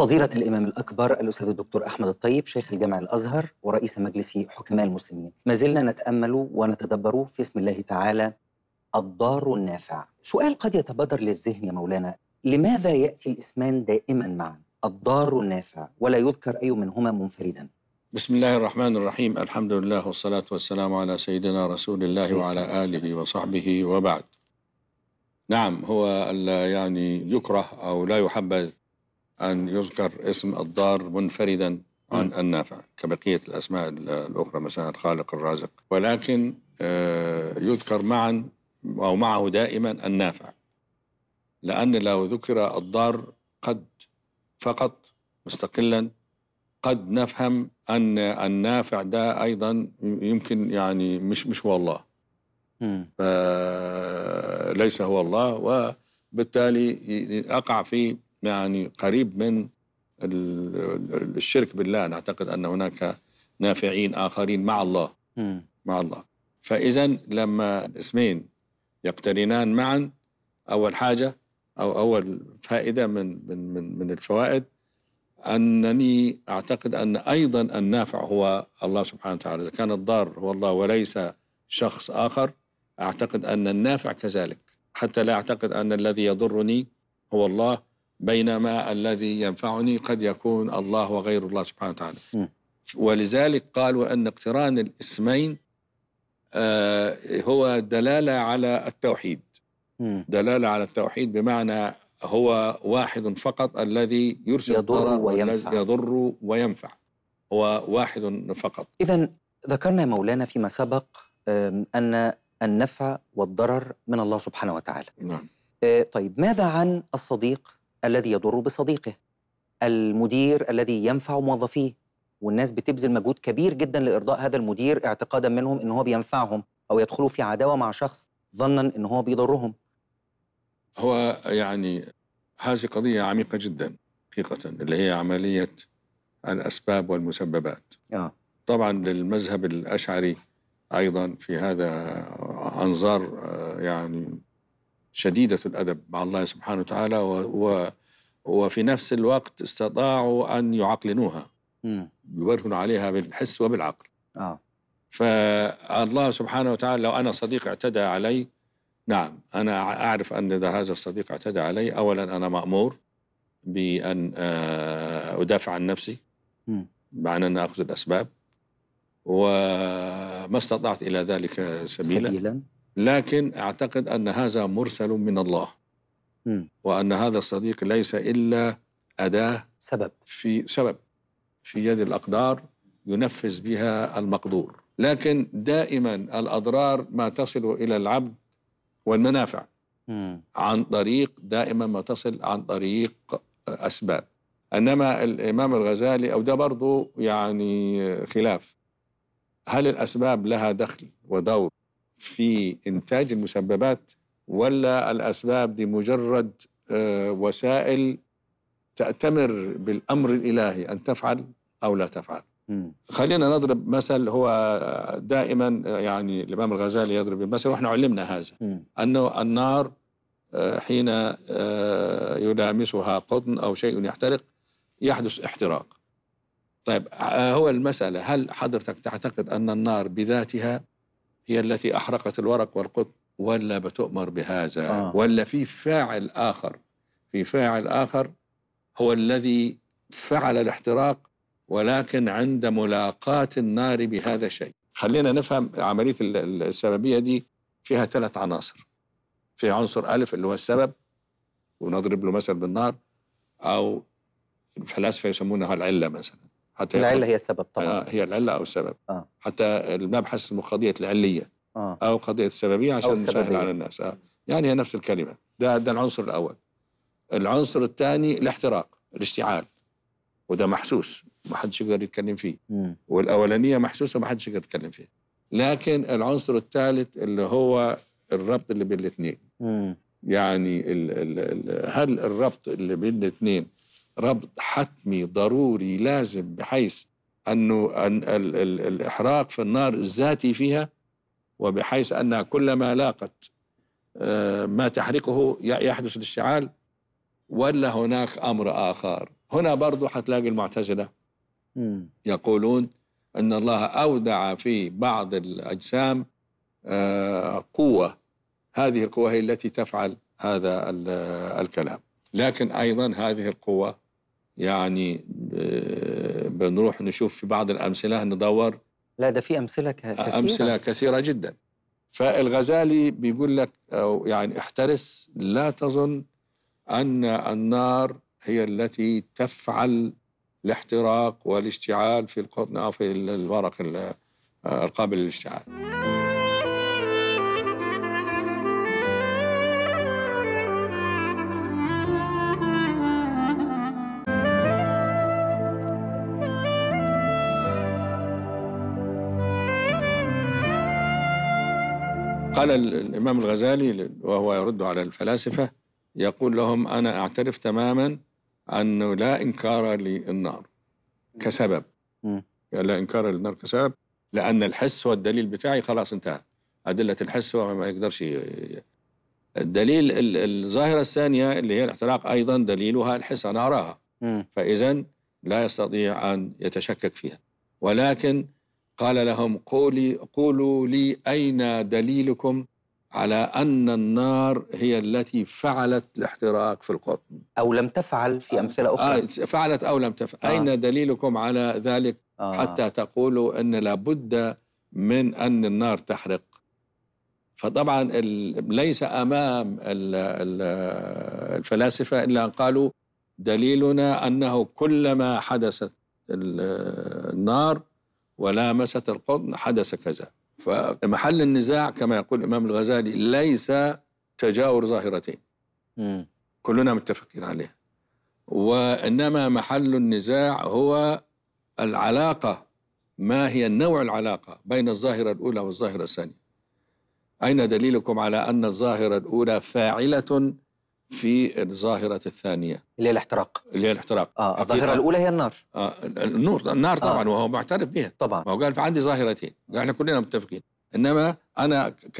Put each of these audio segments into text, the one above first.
فضيلة الإمام الأكبر الأستاذ الدكتور أحمد الطيب شيخ الجامع الأزهر ورئيس مجلس حكماء المسلمين ما زلنا نتأمل ونتدبر في اسم الله تعالى الضار النافع سؤال قد يتبادر للذهن يا مولانا لماذا يأتي الاسمان دائما معا الضار النافع ولا يذكر أي منهما منفردا بسم الله الرحمن الرحيم الحمد لله والصلاة والسلام على سيدنا رسول الله وعلى آله وصحبه وبعد نعم هو لا يعني يكره أو لا يحبذ أن يذكر اسم الضار منفردا عن النافع كبقية الأسماء الأخرى مثلا الخالق الرازق ولكن آه، يذكر معا أو معه دائما النافع لأن لو ذكر الضار قد فقط مستقلا قد نفهم أن النافع ده أيضا يمكن يعني مش مش هو الله فليس هو الله وبالتالي أقع في يعني قريب من الشرك بالله نعتقد أن هناك نافعين آخرين مع الله م. مع الله فإذا لما اسمين يقترنان معا أول حاجة أو أول فائدة من من من, من الفوائد أنني أعتقد أن أيضا النافع هو الله سبحانه وتعالى إذا كان الضار هو الله وليس شخص آخر أعتقد أن النافع كذلك حتى لا أعتقد أن الذي يضرني هو الله بينما الذي ينفعني قد يكون الله وغير الله سبحانه وتعالى م. ولذلك قال وأن اقتران الاسمين آه هو دلالة على التوحيد م. دلالة على التوحيد بمعنى هو واحد فقط الذي يرسل يضر وينفع يضر وينفع هو واحد فقط إذا ذكرنا مولانا فيما سبق أن النفع والضرر من الله سبحانه وتعالى نعم. آه، طيب ماذا عن الصديق الذي يضر بصديقه المدير الذي ينفع موظفيه والناس بتبذل مجهود كبير جدا لارضاء هذا المدير اعتقادا منهم ان هو بينفعهم او يدخلوا في عداوه مع شخص ظنا ان هو بيضرهم هو يعني هذه قضيه عميقه جدا حقيقه اللي هي عمليه الاسباب والمسببات آه. طبعا للمذهب الاشعري ايضا في هذا انظار آه، يعني شديدة الأدب مع الله سبحانه وتعالى و و وفي نفس الوقت استطاعوا أن يعقلنوها يبرهن عليها بالحس وبالعقل آه. فالله سبحانه وتعالى لو أنا صديق اعتدى علي نعم أنا أعرف أن إذا هذا الصديق اعتدى علي أولا أنا مأمور بأن آه، أدافع عن نفسي معنى أن أخذ الأسباب وما استطعت إلى ذلك سبيلا, سبيلا. لكن أعتقد أن هذا مرسل من الله م. وأن هذا الصديق ليس إلا أداة سبب في سبب في يد الأقدار ينفذ بها المقدور لكن دائما الأضرار ما تصل إلى العبد والمنافع م. عن طريق دائما ما تصل عن طريق أسباب انما الامام الغزالي او ده برضه يعني خلاف هل الاسباب لها دخل ودور في إنتاج المسببات ولا الأسباب دي مجرد آه، وسائل تأتمر بالأمر الإلهي أن تفعل أو لا تفعل خلينا نضرب مثل هو دائما يعني الإمام الغزالي يضرب المثل وإحنا علمنا هذا أنه النار آه، حين آه، يلامسها قطن أو شيء يحترق يحدث احتراق طيب هو المسألة هل حضرتك تعتقد أن النار بذاتها هي التي أحرقت الورق والقطن ولا بتؤمر بهذا آه. ولا في فاعل آخر في فاعل آخر هو الذي فعل الاحتراق ولكن عند ملاقاة النار بهذا الشيء خلينا نفهم عملية السببية دي فيها ثلاث عناصر في عنصر ألف اللي هو السبب ونضرب له مثل بالنار أو الفلاسفة يسمونها العلة مثلا حتى العله هي السبب طبعا آه، هي العله او السبب آه. حتى المبحث اسمه قضيه العليه آه. او قضيه السببيه عشان نسهل على الناس آه. يعني هي نفس الكلمه ده ده العنصر الاول العنصر الثاني الاحتراق الاشتعال وده محسوس ما حدش يقدر يتكلم فيه م. والاولانيه محسوسه ما حدش يقدر يتكلم فيها لكن العنصر الثالث اللي هو الربط اللي بين الاثنين يعني الـ الـ هل الربط اللي بين الاثنين ربط حتمي ضروري لازم بحيث أنه أن ال ال الإحراق في النار الذاتي فيها وبحيث أنها كلما لاقت آه، ما تحرقه يحدث الاشتعال ولا هناك أمر آخر هنا برضو حتلاقي المعتزلة يقولون أن الله أودع في بعض الأجسام آه، قوة هذه القوة هي التي تفعل هذا الكلام لكن أيضا هذه القوة يعني آه، بنروح نشوف في بعض الأمثلة ندور لا ده في أمثلة كثيرة أمثلة كثيرة جدا فالغزالي بيقول لك أو يعني احترس لا تظن أن النار هي التي تفعل الاحتراق والاشتعال في القطن أو في الورق القابل آه، للاشتعال قال الإمام الغزالي وهو يرد على الفلاسفة يقول لهم أنا أعترف تماما أنه لا إنكار للنار كسبب لا إنكار للنار كسبب لأن الحس والدليل بتاعي خلاص انتهى أدلة الحس هو ما يقدرش الدليل الظاهرة الثانية اللي هي الاحتراق أيضا دليلها الحس أنا أراها فإذا لا يستطيع أن يتشكك فيها ولكن قال لهم قولي قولوا لي أين دليلكم على أن النار هي التي فعلت الاحتراق في القطن أو لم تفعل في أمثلة آه، أخرى آه فعلت أو لم تفعل آه. أين دليلكم على ذلك آه. حتى تقولوا أن لابد من أن النار تحرق فطبعا ليس أمام الفلاسفة إلا أن قالوا دليلنا أنه كلما حدثت النار ولامست القطن حدث كذا فمحل النزاع كما يقول الإمام الغزالي ليس تجاور ظاهرتين كلنا متفقين عليها وإنما محل النزاع هو العلاقة ما هي نوع العلاقة بين الظاهرة الأولى والظاهرة الثانية أين دليلكم على أن الظاهرة الأولى فاعلة في الظاهرة الثانية اللي هي الاحتراق اللي هي الاحتراق آه الظاهرة الأولى هي النار آه النور النار آه. طبعا آه. وهو معترف بها طبعا ما هو قال في عندي ظاهرتين احنا كلنا متفقين إنما أنا ك...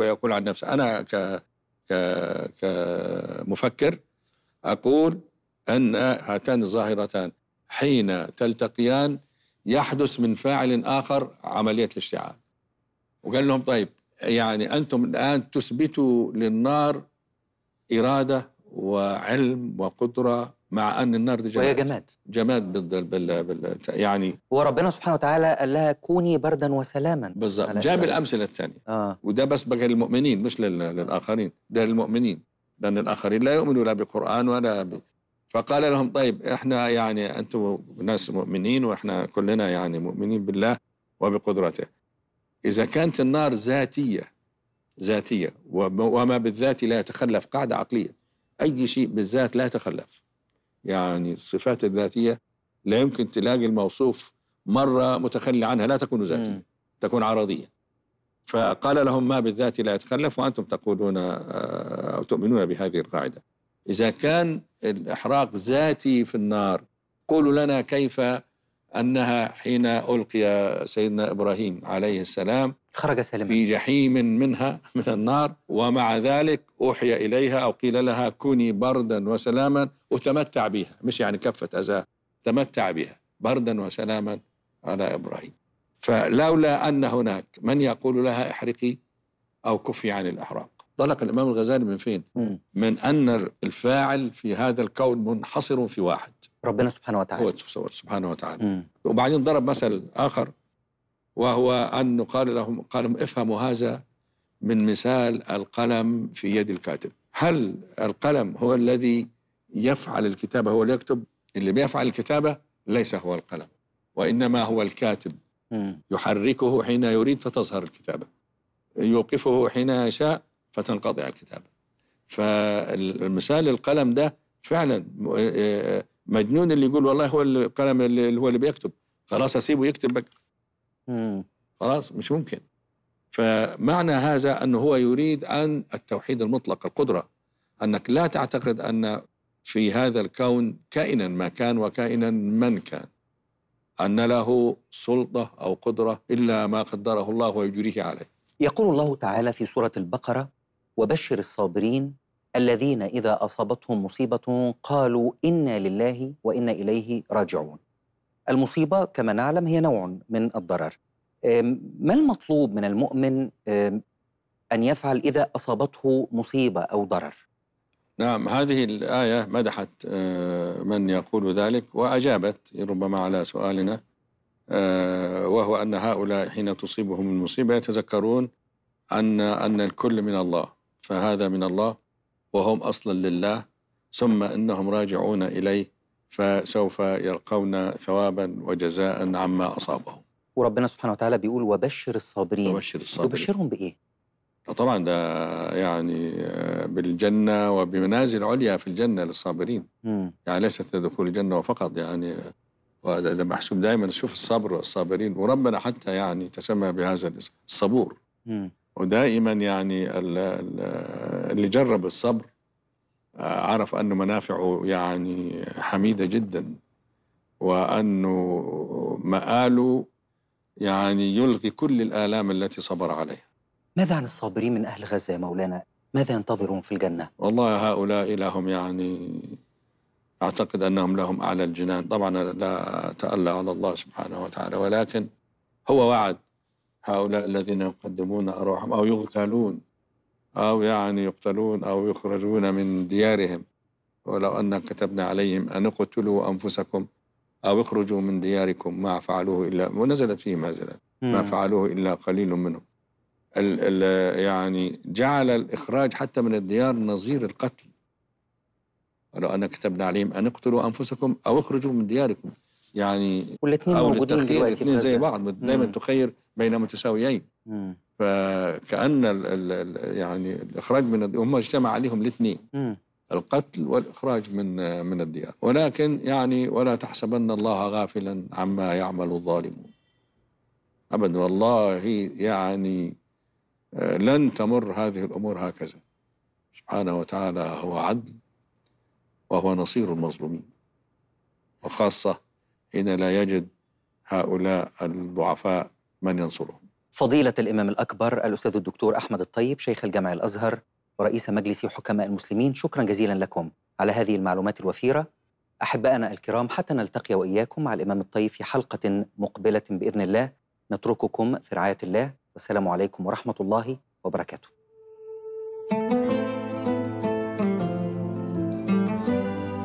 يقول عن نفسه أنا ك... ك... كمفكر أقول أن هاتان الظاهرتان حين تلتقيان يحدث من فاعل آخر عملية الاشتعال وقال لهم طيب يعني أنتم الآن تثبتوا للنار اراده وعلم وقدره مع ان النار دي جماد وهي جماد جماد بال بال بال يعني وربنا سبحانه وتعالى قال لها كوني بردا وسلاما بالظبط جاب الامثله الثانيه آه. وده بس بقى للمؤمنين مش للاخرين ده للمؤمنين لان الاخرين لا يؤمنوا لا بقران ولا ب... فقال لهم طيب احنا يعني انتم ناس مؤمنين واحنا كلنا يعني مؤمنين بالله وبقدرته اذا كانت النار ذاتيه ذاتية وما بالذات لا يتخلف قاعدة عقلية أي شيء بالذات لا يتخلف يعني الصفات الذاتية لا يمكن تلاقي الموصوف مرة متخلي عنها لا تكون ذاتية تكون عرضية فقال لهم ما بالذات لا يتخلف وأنتم تقولون آه، أو تؤمنون بهذه القاعدة إذا كان الإحراق ذاتي في النار قولوا لنا كيف أنها حين ألقي سيدنا إبراهيم عليه السلام خرج سالما في جحيم منها من النار ومع ذلك أوحي إليها أو قيل لها كوني بردا وسلاما وتمتع بها مش يعني كفة أذاها تمتع بها بردا وسلاما على إبراهيم فلولا أن هناك من يقول لها احرقي أو كفي عن الإحراق انطلق الإمام الغزالي من فين؟ مم. من أن الفاعل في هذا الكون منحصر في واحد ربنا سبحانه وتعالى هو سبحانه وتعالى مم. وبعدين ضرب مثل آخر وهو أنه قال لهم قال لهم افهموا هذا من مثال القلم في يد الكاتب هل القلم هو الذي يفعل الكتابة هو اللي يكتب اللي بيفعل الكتابة ليس هو القلم وإنما هو الكاتب مم. يحركه حين يريد فتظهر الكتابة يوقفه حين يشاء فتنقطع الكتابة فالمثال القلم ده فعلا مجنون اللي يقول والله هو القلم اللي هو اللي بيكتب خلاص أسيبه يكتب بك خلاص مش ممكن فمعنى هذا أنه هو يريد أن التوحيد المطلق القدرة أنك لا تعتقد أن في هذا الكون كائنا ما كان وكائنا من كان أن له سلطة أو قدرة إلا ما قدره الله ويجريه عليه يقول الله تعالى في سورة البقرة وبشر الصابرين الذين اذا اصابتهم مصيبه قالوا انا لله وانا اليه راجعون. المصيبه كما نعلم هي نوع من الضرر. ما المطلوب من المؤمن ان يفعل اذا اصابته مصيبه او ضرر؟ نعم هذه الايه مدحت آه، من يقول ذلك واجابت ربما على سؤالنا آه، وهو ان هؤلاء حين تصيبهم المصيبه يتذكرون ان ان الكل من الله فهذا من الله وهم أصلا لله ثم إنهم راجعون إليه فسوف يلقون ثوابا وجزاء عما أصابهم وربنا سبحانه وتعالى بيقول وبشر الصابرين وبشر الصابرين تبشرهم بإيه؟ طبعا ده يعني آه، بالجنة وبمنازل عليا في الجنة للصابرين مم. يعني ليست دخول الجنة فقط يعني وده محسوب دائما شوف الصبر والصابرين وربنا حتى يعني تسمى بهذا الاسم الصبور مم. ودائما يعني اللي جرب الصبر آه، عرف أنه منافعه يعني حميدة جدا وأنه مآله يعني يلغي كل الآلام التي صبر عليها ماذا عن الصابرين من أهل غزة يا مولانا؟ ماذا ينتظرون في الجنة؟ والله هؤلاء لهم يعني أعتقد أنهم لهم أعلى الجنان طبعا لا تألى على الله سبحانه وتعالى ولكن هو وعد هؤلاء الذين يقدمون أرواحهم أو يغتالون أو يعني يقتلون أو يخرجون من ديارهم ولو أن كتبنا عليهم أن اقتلوا أنفسكم أو اخرجوا من دياركم ما فعلوه إلا ونزلت فيهم هذه ما فعلوه إلا قليل منهم ال ال يعني جعل الإخراج حتى من الديار نظير القتل ولو أن كتبنا عليهم أن اقتلوا أنفسكم أو اخرجوا من دياركم يعني والاثنين موجودين دلوقتي الاثنين زي بعض دايما تخير بين متساويين فكأن الـ الـ يعني الإخراج من هم اجتمع عليهم الاثنين القتل والإخراج من من الديار ولكن يعني ولا تحسبن الله غافلا عما يعمل الظالمون أبدا والله يعني آه، لن تمر هذه الأمور هكذا سبحانه وتعالى هو عدل وهو نصير المظلومين وخاصة حين لا يجد هؤلاء الضعفاء من ينصرهم فضيلة الإمام الأكبر الأستاذ الدكتور أحمد الطيب شيخ الجامع الأزهر ورئيس مجلس حكماء المسلمين شكرا جزيلا لكم على هذه المعلومات الوفيرة أحبائنا الكرام حتى نلتقي وإياكم مع الإمام الطيب في حلقة مقبلة بإذن الله نترككم في رعاية الله والسلام عليكم ورحمة الله وبركاته